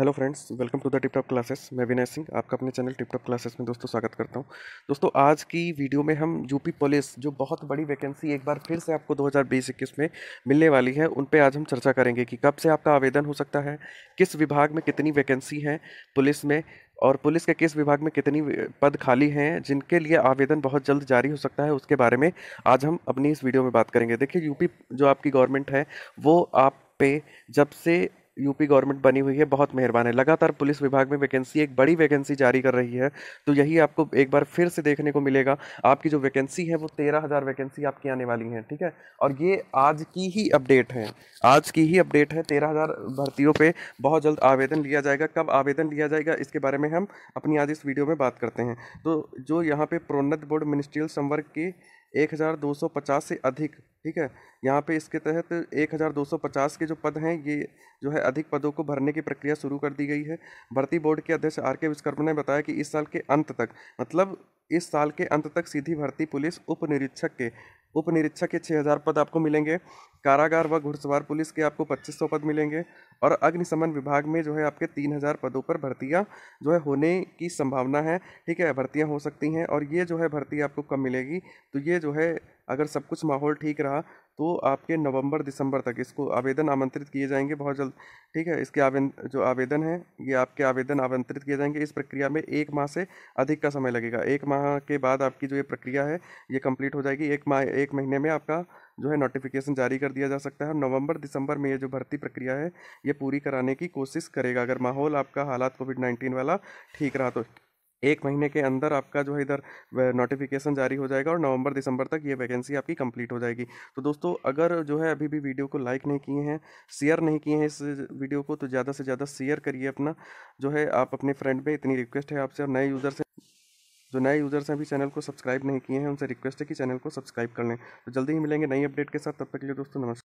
hello friends welcome to the tip top classes मैं विनय सिंह आपका अपने चैनल टिप टॉप क्लासेस में दोस्तों स्वागत करता हूं दोस्तों आज की वीडियो में हम यूपी पुलिस जो बहुत बड़ी वैकेंसी एक बार फिर से आपको दो हज़ार में मिलने वाली है उन पे आज हम चर्चा करेंगे कि कब से आपका आवेदन हो सकता है किस विभाग में कितनी वैकेंसी है पुलिस में और पुलिस के किस विभाग में कितनी पद खाली हैं जिनके लिए आवेदन बहुत जल्द जारी हो सकता है उसके बारे में आज हम अपनी इस वीडियो में बात करेंगे देखिए यूपी जो आपकी गवर्नमेंट है वो आप पे जब से यूपी गवर्नमेंट बनी हुई है बहुत मेहरबान है लगातार पुलिस विभाग में वैकेंसी एक बड़ी वैकेंसी जारी कर रही है तो यही आपको एक बार फिर से देखने को मिलेगा आपकी जो वैकेंसी है वो तेरह हज़ार वैकेंसी आपकी आने वाली है ठीक है और ये आज की ही अपडेट है आज की ही अपडेट है तेरह हज़ार भर्तियों पर बहुत जल्द आवेदन लिया जाएगा कब आवेदन लिया जाएगा इसके बारे में हम अपनी आज इस वीडियो में बात करते हैं तो जो यहाँ पर प्रोन्नत बोर्ड मिनिस्ट्रियल संवर्ग के एक हज़ार दो सौ पचास से अधिक ठीक है यहाँ पे इसके तहत एक हज़ार दो सौ पचास के जो पद हैं ये जो है अधिक पदों को भरने की प्रक्रिया शुरू कर दी गई है भर्ती बोर्ड के अध्यक्ष आर के विश्वकर्मा ने बताया कि इस साल के अंत तक मतलब इस साल के अंत तक सीधी भर्ती पुलिस उप निरीक्षक के उप निरीक्षक के 6000 पद आपको मिलेंगे कारागार व घुड़सवार पुलिस के आपको 2500 पद मिलेंगे और अग्निशमन विभाग में जो है आपके 3000 पदों पर भर्तियाँ जो है होने की संभावना है ठीक है भर्तियाँ हो सकती हैं और ये जो है भर्ती आपको कब मिलेगी तो ये जो है अगर सब कुछ माहौल ठीक रहा तो आपके नवंबर दिसंबर तक इसको आवेदन आमंत्रित किए जाएंगे बहुत जल्द ठीक है इसके आवेदन जो आवेदन है ये आपके आवेदन आमंत्रित किए जाएंगे इस प्रक्रिया में एक माह से अधिक का समय लगेगा एक माह के बाद आपकी जो ये प्रक्रिया है ये कंप्लीट हो जाएगी एक माह एक महीने में आपका जो है नोटिफिकेशन जारी कर दिया जा सकता है नवंबर दिसंबर में ये जो भर्ती प्रक्रिया है ये पूरी कराने की कोशिश करेगा अगर माहौल आपका हालात कोविड नाइन्टीन वाला ठीक रहा तो एक महीने के अंदर आपका जो है इधर नोटिफिकेशन जारी हो जाएगा और नवंबर दिसंबर तक ये वैकेंसी आपकी कंप्लीट हो जाएगी तो दोस्तों अगर जो है अभी भी वीडियो को लाइक नहीं किए हैं शेयर नहीं किए हैं इस वीडियो को तो ज़्यादा से ज़्यादा शेयर करिए अपना जो है आप अपने फ्रेंड में इतनी रिक्वेस्ट है आपसे और नए यूज़र्स हैं जो नए यूज़र्स हैं अभी चैनल को सब्सक्राइब नहीं किए हैं उनसे रिक्वेस्ट है कि चैनल को सब्सक्राइब कर लें तो जल्दी ही मिलेंगे नई अपडेट के साथ तब तक के लिए दोस्तों नमस्कार